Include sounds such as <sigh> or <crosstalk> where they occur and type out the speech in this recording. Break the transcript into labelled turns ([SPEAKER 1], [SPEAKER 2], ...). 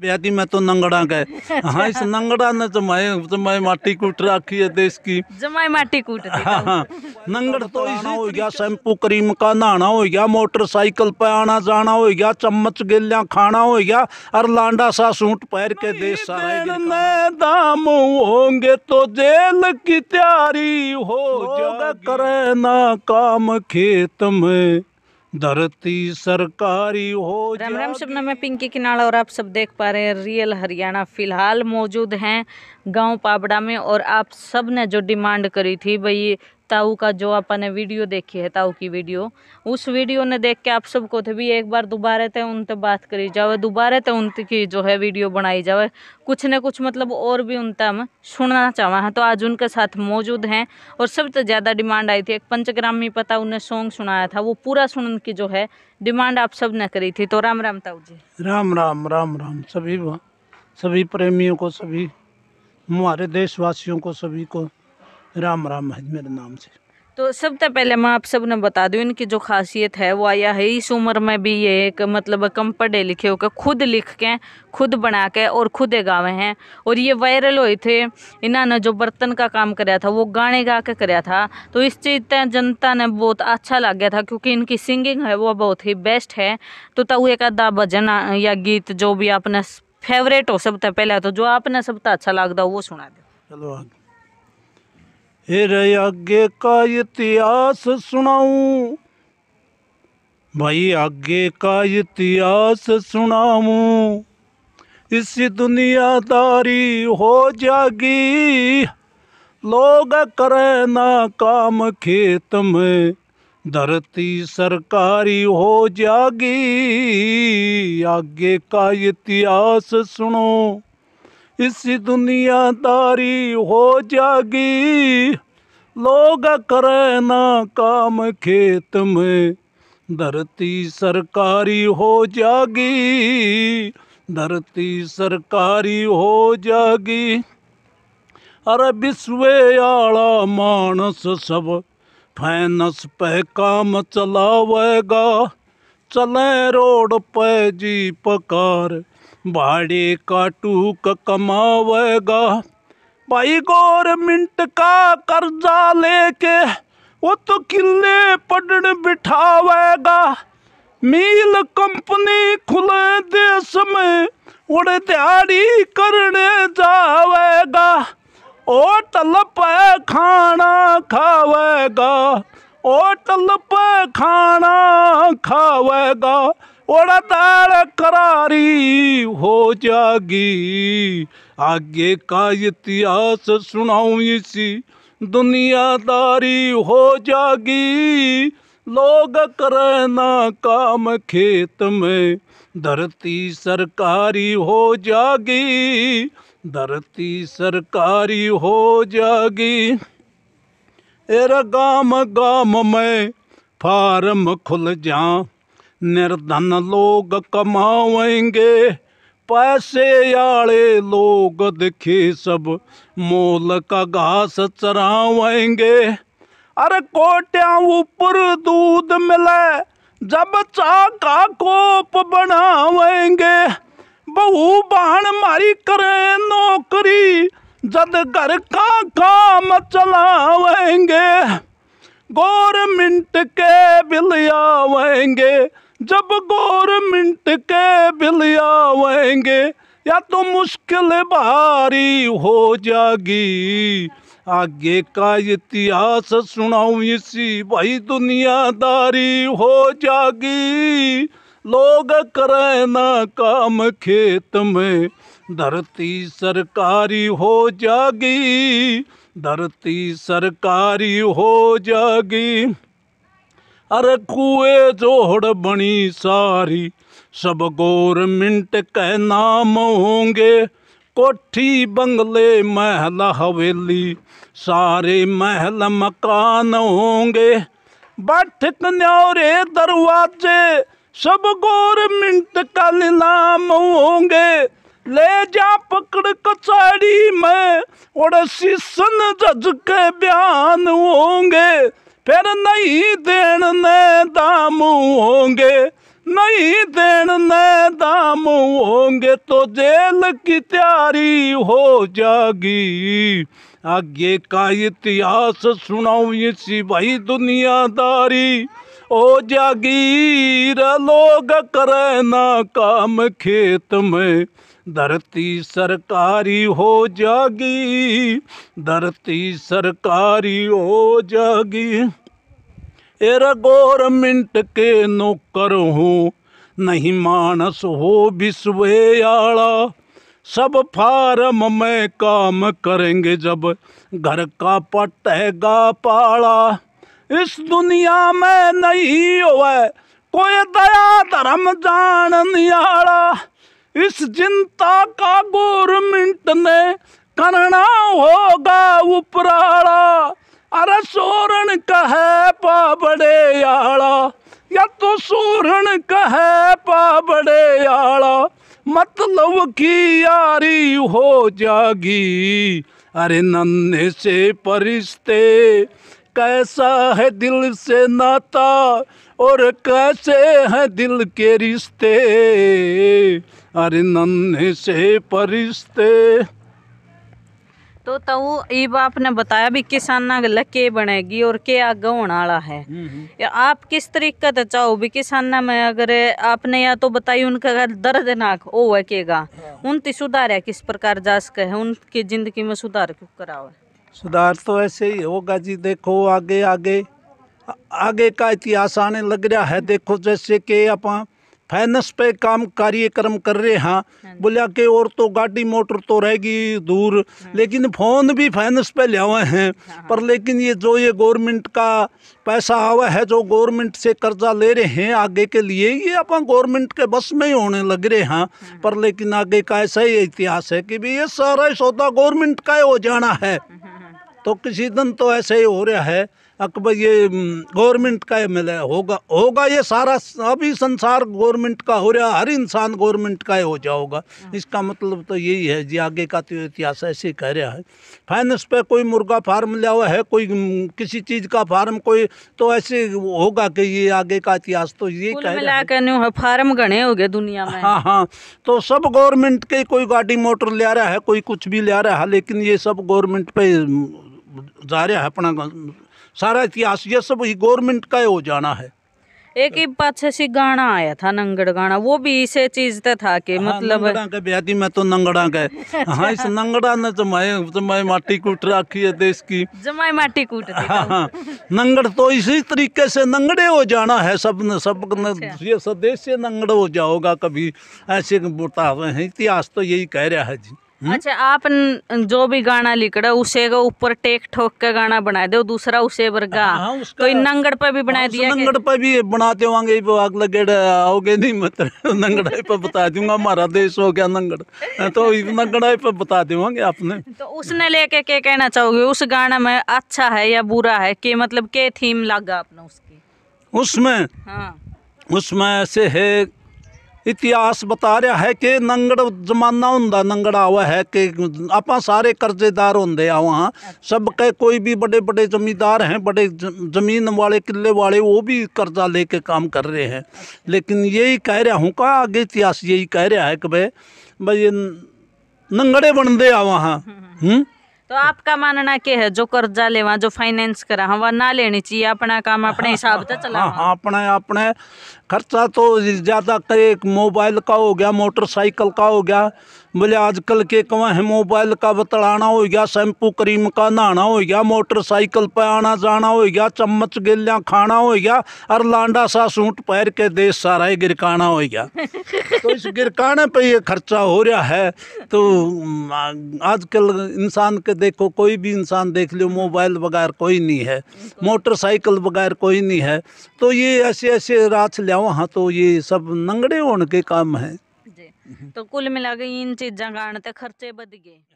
[SPEAKER 1] ब्याती मैं तो नंगड़ा गए <laughs> अच्छा। हाँ इस नंगड़ा ने जमाए तो जमाए तो माटी कूट रखी है देश की जमाए माटी कूट हाँ, हाँ नंगड़ तो इसी हो गया शैम्पू क्रीम का नहाना हो गया मोटरसाइकिल पे आना जाना हो गया चम्मच गिल्लियाँ खाना हो गया और लांडा सा सूट पैर के देश दाम होंगे तो जेल की तैयारी हो जाएगा करे ना काम खेत में धरती सरकारी हो राम राम
[SPEAKER 2] शबनम मैं पिंकी किनाल और आप सब देख पा रहे हैं रियल हरियाणा फिलहाल मौजूद हैं गांव पाबड़ा में और आप सब ने जो डिमांड करी थी भाई ताऊ का जो अपने वीडियो देखी है ताऊ की वीडियो उस वीडियो ने देख के आप सबको थे भी एक बार दोबारा थे उनसे बात करी जावे दोबारा थे उनकी जो है वीडियो बनाई जावे कुछ न कुछ मतलब और भी उनता हम सुनना चाहवा हैं तो आज उनके साथ मौजूद हैं और सबसे ज़्यादा डिमांड आई थी एक पंचग्रामी पता उन्हें सॉन्ग सुनाया था वो पूरा सुन की जो है डिमांड आप सब ने करी थी तो राम राम ताऊ जी
[SPEAKER 1] राम राम राम राम सभी सभी प्रेमियों को सभी हमारे देशवासियों को सभी को राम राम है मेरे नाम से
[SPEAKER 2] तो सबसे पहले मैं आप सब ने बता दूं इनकी जो खासियत है वो आया है इस उम्र में भी ये एक मतलब कम पढ़े लिखे होकर खुद लिख के खुद बना के और खुद गावे हैं और ये वायरल हुए थे इन्होंने जो बर्तन का काम कराया था वो गाने गा के कराया था तो इस चीज़ तय जनता ने बहुत अच्छा लग गया था क्योंकि इनकी सिंगिंग है वो बहुत ही बेस्ट है तो तब एक आधा भजन या गीत जो भी आपने फेवरेट हो सबसे पहले तो जो आपने सबसे अच्छा लगता वो सुना दो
[SPEAKER 1] चलो आगे फिर आगे का इतिहास सुनाऊ भाई आगे का इतिहास सुनाऊ इस दुनियादारी हो जागी लोग करें ना काम खेत में धरती सरकारी हो जागी आगे का इतिहास सुनो इस दुनियादारी हो जागी लोग करें ना काम खेत में धरती सरकारी हो जागी धरती सरकारी हो जागी अरे विश्व आला मानस सब फैनस पे काम चलावेगा चले रोड पे जी पकार भाड़े का टूक कमावेगा भाई गौरमेंट का कर्जा लेके वो तो किले पढ़ बिठावेगा मील कंपनी खुले देश में उड़े दिहाड़ी करने जावेगा होटल पे खाना खावेगा होटल पे खाना खावेगा ओड़ा तार करारी हो जागी आगे का इतिहास सुनाऊ इसी दुनियादारी हो जागी लोग करना काम खेत में धरती सरकारी हो जागी धरती सरकारी हो जागी एर गाम गाम में फार्म खुल जा निर्धन लोग कमाएंगे पैसे आड़े लोग दिखे सब मोल का घास चरावेंगे अरे कोटिया ऊपर दूध मिले जब चा का कोप बनावेंगे बहू बहन मारी करे नौकरी जद घर का काम चलावेंगे गोरमेंट के बिल आवेंगे जब गवर्नमेंट के बिल आवेंगे या तो मुश्किल भारी हो जागी आगे का इतिहास सुनाऊ इसी भाई दुनियादारी हो जागी लोग करें ना काम खेत में धरती सरकारी हो जागी धरती सरकारी हो जागी अरे कुए जोड़ बनी सारी सब मिंट के नाम होंगे कोठी बंगले महल हवेली सारे महल मकान होंगे बैठ न्यौरे दरवाजे सब गौरमेंट का नीलाम होंगे ले जा पकड़ कचहरी में और सीसन जज के बयान होंगे फिर नहीं देन ने दाम होंगे नहीं देन ने दाम होंगे तो जेल की तैयारी हो जागी आगे का इतिहास सुनाऊं इसी भाई दुनियादारी ओ जागीर लोग करे ना काम खेत में धरती सरकारी हो जागी धरती सरकारी हो जागी एरा गौरमेंट के नौकर हूँ नहीं मानस हो विश्वे आला सब फार्म में काम करेंगे जब घर का पटेगा पाला इस दुनिया में नहीं हो कोई दया धर्म जान नियाला इस चिंता का गोरमेंट ने करना होगा उपराला अरे सोरण कहे पाबड़े आला या तो सोरण कहे पाबड़े आला मतलब की यारी हो जागी अरे नन्हे से परिश्ते कैसा है दिल से नाता और कैसे हैं दिल के रिश्ते अरे नन्हे से परिश्ते
[SPEAKER 2] तो तऊ ईब आपने बताया भी किसाना गल के बनेगी और के आगे होने वाला है हम्म, हम्म। या आप किस तरीके से चाहो भी किसाना में अगर आपने या तो बताई उनका दर्दनाक हो है केगा हाँ। उन ती सुधार है किस प्रकार जा सके है उनकी जिंदगी में सुधार क्यों कराओ
[SPEAKER 1] सुधार तो ऐसे ही होगा जी देखो आगे आगे आगे का इतिहास आने लग रहा है देखो जैसे कि अपन फाइनेंस पे काम कार्यक्रम कर रहे हैं हाँ बोलिया के और तो गाड़ी मोटर तो रहेगी दूर हाँ। लेकिन फ़ोन भी फाइनेंस पे हुए हैं हाँ। पर लेकिन ये जो ये गवर्नमेंट का पैसा आवा है जो गवर्नमेंट से कर्जा ले रहे हैं आगे के लिए ये अपन गवर्नमेंट के बस में ही होने लग रहे हैं पर लेकिन आगे का ऐसा ही इतिहास है कि भाई ये सारा सौदा गवर्नमेंट का ही हो जाना है तो किसी दिन तो ऐसे ही हो रहा है अकबर ये गवर्नमेंट का एम होगा होगा ये सारा अभी संसार गवर्नमेंट का हो रहा हर इंसान गवर्नमेंट का ही हो जाओगा हाँ। इसका मतलब तो यही है जी आगे का तो इतिहास ऐसे कह रहा है फाइनेंस पे कोई मुर्गा फार्म लिया हुआ है कोई किसी चीज़ का फार्म कोई तो ऐसे होगा कि ये आगे का इतिहास तो ये कह रहा
[SPEAKER 2] है फार्म गणे हो गए दुनिया में हाँ हाँ
[SPEAKER 1] तो सब गवर्नमेंट के कोई गाड़ी मोटर ले रहा है कोई कुछ भी ले रहा है लेकिन ये सब गवर्नमेंट पे जा रहा है अपना सारा इतिहास ये सब ही गवर्नमेंट का हो जाना है
[SPEAKER 2] एक ही पाछे सी गाना आया था नंगड़ गाना वो भी इसे चीज तो था कि हाँ, मतलब
[SPEAKER 1] के मैं तो नंगड़ा गए अच्छा। हाँ इस नंगड़ा ने जमाए तो जमाए तो माटी कूट रखी है देश की
[SPEAKER 2] जमाए माटी कूट हाँ, हाँ,
[SPEAKER 1] नंगड़ तो इसी तरीके से नंगड़े हो जाना है सब न, सब न, अच्छा। ये सदेश से नंगड़ हो जाओगा कभी ऐसे बतावे हैं इतिहास तो यही कह रहा है जी हम्म?
[SPEAKER 2] अच्छा आप न, जो भी गाना लिख रहे उसे का ऊपर टेक ठोक का गाना बना दो दूसरा उसे वर्गा हाँ, तो नंगड़ पे भी हाँ, बना दिया नंगड़
[SPEAKER 1] पे भी बनाते होंगे आग लगे आओगे नहीं मत नंगड़ा पे बता दूंगा हमारा देश हो गया नंगड़ हाँ, तो नंगड़ा पे बता देंगे आपने तो
[SPEAKER 2] उसने लेके के कहना चाहोगे उस गाना में अच्छा है या बुरा है के मतलब के थीम लगा आपने उसकी
[SPEAKER 1] उसमें हाँ उसमें ऐसे है इतिहास बता रहा है कि नंगड़ जमाना हों नंगड़ा वह है कि आप सारे कर्जेदार होंगे ਆ ਵਾਂ ਸਭ ਕੇ ਕੋਈ ਵੀ ਬੜੇ ਬੜੇ ਜ਼ਮੀਂਦਾਰ हैं बड़े ज़मीन वाले किले वाले वो भी कर्जा लेके काम कर रहे हैं अच्छा। लेकिन यही कह रहा हूँ का आगे इतिहास यही कह रहा है कि भाई भाई ये नंगड़े बन दे आ वहाँ हम्म, हम्म, हम्म।
[SPEAKER 2] तो आपका मानना क्या है जो कर्जा ले जो फाइनेंस करा हम वह ना लेनी चाहिए अपना काम अपने हाँ, हिसाब से हाँ, चला
[SPEAKER 1] हाँ अपने अपने खर्चा तो ज़्यादा करे मोबाइल का हो गया मोटरसाइकिल का हो गया बोले आजकल के कवा है मोबाइल का बतलाना हो गया शैम्पू क्रीम का नहाना हो गया मोटरसाइकिल पर आना जाना हो गया चम्मच गिल्ला खाना हो गया और लांडा सा सूट पैर के देश सारा ही गिरकाना हो गया तो इस गिरकाने पे ये खर्चा हो रहा है तो आजकल इंसान के देखो कोई भी इंसान देख लो मोबाइल बगैर कोई नहीं है मोटरसाइकिल बगैर कोई नहीं है तो ये ऐसे ऐसे रात लिया वहाँ तो ये सब नंगड़े होने के काम है
[SPEAKER 2] तो कुल मिला के इन चीजा कारण खर्चे बद गए